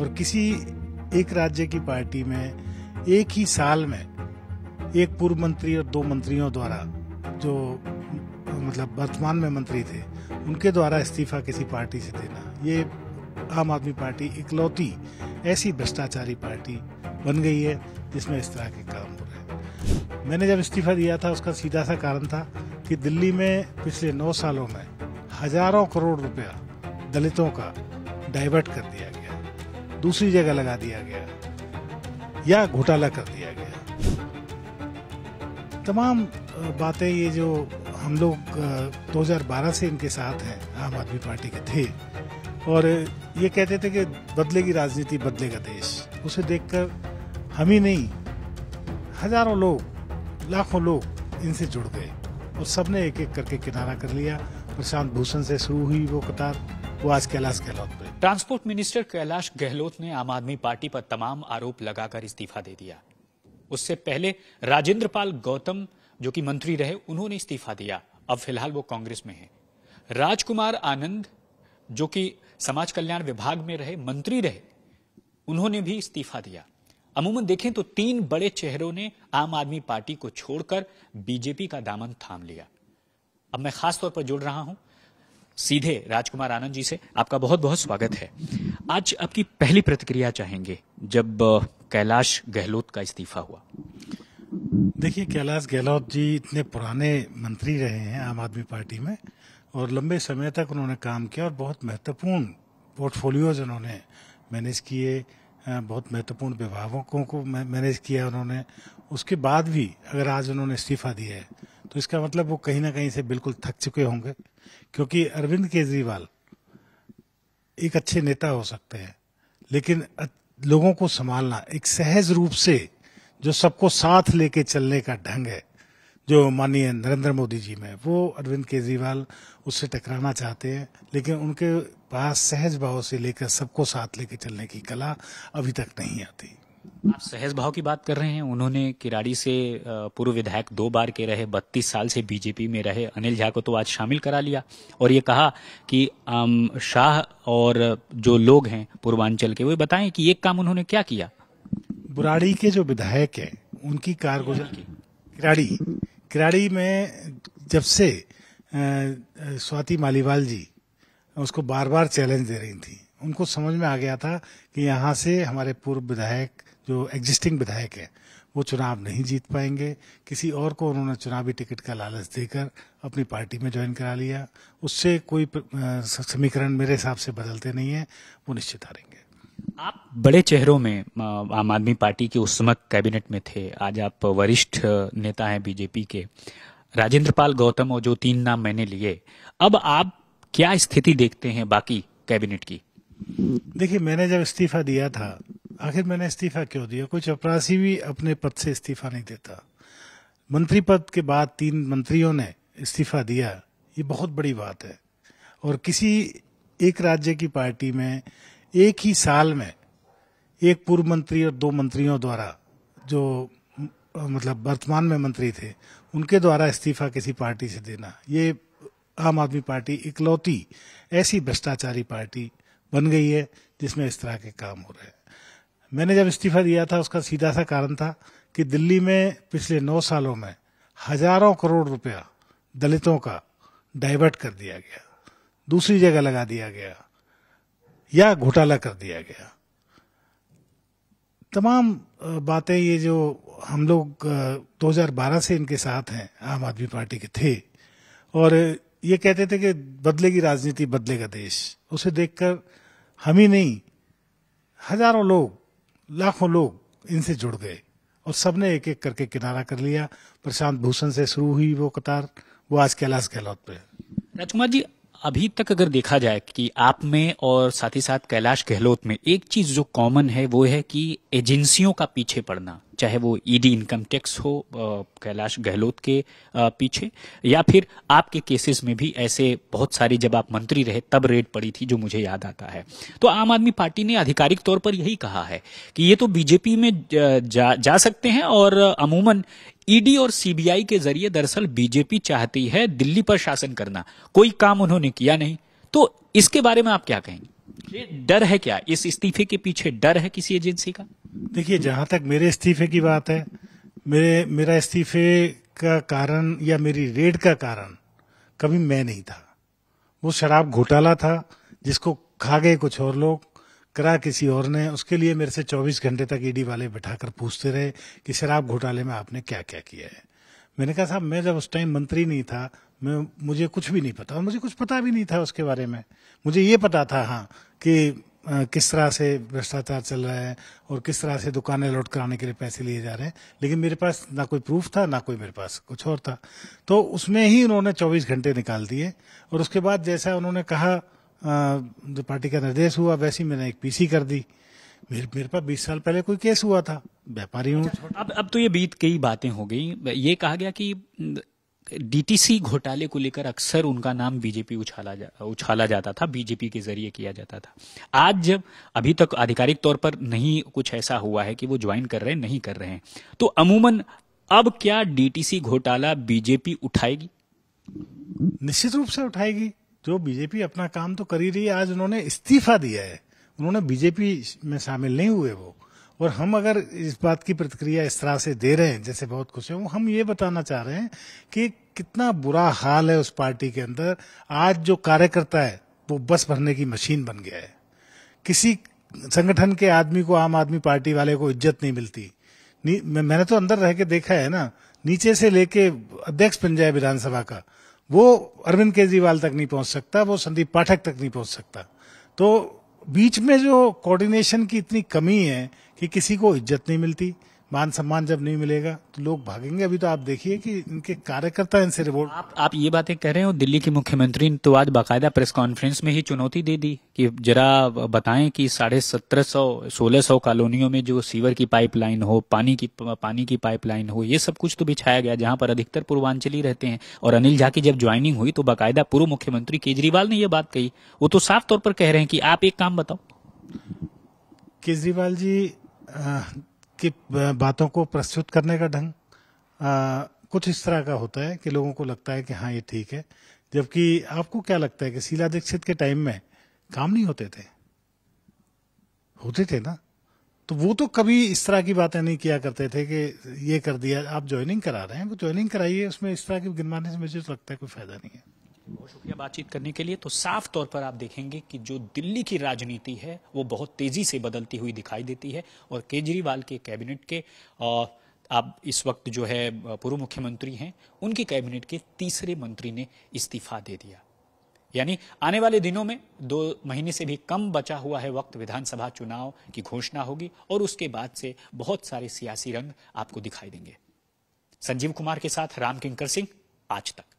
और किसी एक राज्य की पार्टी में एक ही साल में एक पूर्व मंत्री और दो मंत्रियों द्वारा जो मतलब वर्तमान में मंत्री थे उनके द्वारा इस्तीफा किसी पार्टी से देना ये आम आदमी पार्टी इकलौती ऐसी भ्रष्टाचारी पार्टी बन गई है जिसमें इस तरह के काम हो रहे हैं मैंने जब इस्तीफा दिया था उसका सीधा सा कारण था कि दिल्ली में पिछले नौ सालों में हजारों करोड़ रुपया दलितों का डाइवर्ट कर दिया गया दूसरी जगह लगा दिया गया या घोटाला कर दिया गया तमाम बातें ये जो हम लोग 2012 से इनके साथ हैं आम आदमी पार्टी के थे और ये कहते थे कि बदलेगी राजनीति बदलेगा देश उसे देखकर हम ही नहीं हजारों लोग लाखों लोग इनसे जुड़ गए और सबने एक एक करके किनारा कर लिया प्रशांत भूषण से शुरू हुई वो कतार वो आज कैलाश गहलोत पे ट्रांसपोर्ट मिनिस्टर कैलाश गहलोत ने आम आदमी पार्टी पर तमाम आरोप लगाकर इस्तीफा दे दिया उससे पहले राजेंद्र पाल गौतम जो कि मंत्री रहे उन्होंने इस्तीफा दिया अब फिलहाल वो कांग्रेस में है राजकुमार आनंद जो कि समाज कल्याण विभाग में रहे मंत्री रहे उन्होंने भी इस्तीफा दिया अमूमन देखें तो तीन बड़े चेहरों ने आम आदमी पार्टी को छोड़कर बीजेपी का दामन थाम लिया अब मैं खासतौर पर जुड़ रहा हूं सीधे राजकुमार आनंद जी से आपका बहुत बहुत स्वागत है आज आपकी पहली प्रतिक्रिया चाहेंगे जब कैलाश गहलोत का इस्तीफा हुआ देखिए कैलाश गहलोत जी इतने पुराने मंत्री रहे हैं आम आदमी पार्टी में और लंबे समय तक उन्होंने काम किया और बहुत महत्वपूर्ण पोर्टफोलियोज उन्होंने मैनेज किए बहुत महत्वपूर्ण विभागों को मैनेज किया उन्होंने उसके बाद भी अगर आज उन्होंने इस्तीफा दिया है तो इसका मतलब वो कहीं ना कहीं से बिल्कुल थक चुके होंगे क्योंकि अरविंद केजरीवाल एक अच्छे नेता हो सकते हैं लेकिन लोगों को संभालना एक सहज रूप से जो सबको साथ लेके चलने का ढंग है जो माननीय नरेंद्र मोदी जी में वो अरविंद केजरीवाल उससे टकराना चाहते हैं लेकिन उनके पास सहज भाव से लेकर सबको साथ लेके चलने की कला अभी तक नहीं आती आप सहज भाव की बात कर रहे हैं उन्होंने किराड़ी से पूर्व विधायक दो बार के रहे बत्तीस साल से बीजेपी में रहे अनिल झा को तो आज शामिल करा लिया और ये कहा कि शाह और जो लोग हैं पूर्वांचल के वो बताएं कि एक काम उन्होंने क्या किया बुराड़ी के जो विधायक हैं उनकी कारगुजर हाँ, किराड़ी किराड़ी में जब से स्वाति मालीवाल जी उसको बार बार चैलेंज दे रही थी उनको समझ में आ गया था कि यहाँ से हमारे पूर्व विधायक जो एग्जिस्टिंग विधायक है वो चुनाव नहीं जीत पाएंगे किसी और को उन्होंने चुनावी टिकट का लालच देकर अपनी पार्टी में ज्वाइन करा लिया उससे कोई समीकरण मेरे हिसाब से बदलते नहीं है वो निश्चित हारेंगे आप बड़े चेहरों में आम आदमी पार्टी के उस समय कैबिनेट में थे आज आप वरिष्ठ नेता हैं बीजेपी के राजेंद्र पाल गौतम और जो तीन नाम मैंने लिए अब आप क्या स्थिति देखते हैं बाकी कैबिनेट की देखिए मैंने जब इस्तीफा दिया था आखिर मैंने इस्तीफा क्यों दिया कोई चपरासी भी अपने पद से इस्तीफा नहीं देता मंत्री पद के बाद तीन मंत्रियों ने इस्तीफा दिया ये बहुत बड़ी बात है और किसी एक राज्य की पार्टी में एक ही साल में एक पूर्व मंत्री और दो मंत्रियों द्वारा जो मतलब वर्तमान में मंत्री थे उनके द्वारा इस्तीफा किसी पार्टी से देना ये आम आदमी पार्टी इकलौती ऐसी भ्रष्टाचारी पार्टी बन गई है जिसमें इस तरह के काम हो रहे हैं मैंने जब इस्तीफा दिया था उसका सीधा सा कारण था कि दिल्ली में पिछले नौ सालों में हजारों करोड़ रुपया दलितों का डाइवर्ट कर दिया गया दूसरी जगह लगा दिया गया या घोटाला कर दिया गया तमाम बातें ये जो हम लोग 2012 से इनके साथ हैं आम आदमी पार्टी के थे और ये कहते थे कि बदलेगी राजनीति बदलेगा देश उसे देखकर हम ही नहीं हजारों लोग लाखों लोग इनसे जुड़ गए और सबने एक एक करके किनारा कर लिया प्रशांत भूषण से शुरू हुई वो कतार वो आज कैलाश गहलोत पे राजकुमार जी अभी तक अगर देखा जाए कि आप में और साथ ही साथ कैलाश गहलोत में एक चीज जो कॉमन है वो है कि एजेंसियों का पीछे पड़ना चाहे वो ईडी इनकम टैक्स हो कैलाश गहलोत के पीछे या फिर आपके केसेस में भी ऐसे बहुत सारे जब आप मंत्री रहे तब रेड पड़ी थी जो मुझे याद आता है तो आम आदमी पार्टी ने आधिकारिक तौर पर यही कहा है कि ये तो बीजेपी में जा, जा सकते हैं और अमूमन ईडी e और सीबीआई के जरिए दरअसल बीजेपी चाहती है दिल्ली पर शासन करना कोई काम उन्होंने किया नहीं तो इसके बारे में आप क्या कहेंगे डर है क्या इस इस्तीफे के पीछे डर है किसी एजेंसी का देखिए जहां तक मेरे इस्तीफे की बात है मेरे मेरा इस्तीफे का कारण या मेरी रेड का कारण कभी मैं नहीं था वो शराब घोटाला था जिसको खा गए कुछ और लोग करा किसी और ने उसके लिए मेरे से 24 घंटे तक ईडी वाले बैठाकर पूछते रहे कि शराब घोटाले में आपने क्या क्या किया है मैंने कहा साहब मैं जब उस टाइम मंत्री नहीं था मैं मुझे कुछ भी नहीं पता और मुझे कुछ पता भी नहीं था उसके बारे में मुझे ये पता था हाँ कि किस तरह से भ्रष्टाचार चल रहा है और किस तरह से दुकानें लौट कराने के लिए पैसे लिए जा रहे हैं लेकिन मेरे पास ना कोई प्रूफ था ना कोई मेरे पास कुछ और था तो उसमें ही उन्होंने 24 घंटे निकाल दिए और उसके बाद जैसा उन्होंने कहा जो पार्टी का निर्देश हुआ वैसे मैंने एक पीसी कर दी मेरे मेरे पास बीस साल पहले कोई केस हुआ था व्यापारी हूँ अच्छा, अब अब तो ये बीत कई बातें हो गई ये कहा गया कि डीटीसी घोटाले को लेकर अक्सर उनका नाम बीजेपी उछाला जा, उछाला जाता था बीजेपी के जरिए किया जाता था आज जब अभी तक आधिकारिक तौर पर नहीं कुछ ऐसा हुआ है कि वो ज्वाइन कर रहे हैं नहीं कर रहे हैं तो अमूमन अब क्या डीटीसी घोटाला बीजेपी उठाएगी निश्चित रूप से उठाएगी जो बीजेपी अपना काम तो कर ही रही है आज उन्होंने इस्तीफा दिया है उन्होंने बीजेपी में शामिल नहीं हुए वो और हम अगर इस बात की प्रतिक्रिया इस तरह से दे रहे हैं जैसे बहुत खुश हैं हम ये बताना चाह रहे हैं कि कितना बुरा हाल है उस पार्टी के अंदर आज जो कार्यकर्ता है वो बस भरने की मशीन बन गया है किसी संगठन के आदमी को आम आदमी पार्टी वाले को इज्जत नहीं मिलती मैंने तो अंदर रह के देखा है ना नीचे से लेके अध्यक्ष बन जाए विधानसभा का वो अरविंद केजरीवाल तक नहीं पहुंच सकता वो संदीप पाठक तक नहीं पहुंच सकता तो बीच में जो कोऑर्डिनेशन की इतनी कमी है कि किसी को इज्जत नहीं मिलती मान सम्मान जब नहीं मिलेगा तो लोग भागेंगे अभी तो आप देखिए कि इनके कार्यकर्ता इनसे रिवोल्ट आप आप ये बातें कह रहे हो दिल्ली के मुख्यमंत्री ने तो आज बाकायदा प्रेस कॉन्फ्रेंस में ही चुनौती दे दी कि जरा बताएं कि साढ़े सत्रह सौ सोलह सौ कॉलोनियों में जो सीवर की पाइपलाइन हो पानी की पानी की पाइपलाइन हो ये सब कुछ तो बिछाया गया जहां पर अधिकतर पूर्वांचली रहते हैं और अनिल झा की जब ज्वाइनिंग हुई तो बाकायदा पूर्व मुख्यमंत्री केजरीवाल ने यह बात कही वो तो साफ तौर पर कह रहे हैं कि आप एक काम बताओ केजरीवाल जी की बातों को प्रस्तुत करने का ढंग कुछ इस तरह का होता है कि लोगों को लगता है कि हाँ ये ठीक है जबकि आपको क्या लगता है कि शीला दीक्षित के टाइम में काम नहीं होते थे होते थे ना तो वो तो कभी इस तरह की बातें नहीं किया करते थे कि ये कर दिया आप ज्वाइनिंग करा रहे हैं वो ज्वाइनिंग कराइए उसमें इस तरह की गिनवाने से मुझे तो लगता है कोई फायदा नहीं है बहुत शुक्रिया बातचीत करने के लिए तो साफ तौर पर आप देखेंगे कि जो दिल्ली की राजनीति है वो बहुत तेजी से बदलती हुई दिखाई देती है और केजरीवाल के कैबिनेट के आप इस वक्त जो है पूर्व मुख्यमंत्री हैं उनकी कैबिनेट के तीसरे मंत्री ने इस्तीफा दे दिया यानी आने वाले दिनों में दो महीने से भी कम बचा हुआ है वक्त विधानसभा चुनाव की घोषणा होगी और उसके बाद से बहुत सारे सियासी रंग आपको दिखाई देंगे संजीव कुमार के साथ रामकिंकर सिंह आज तक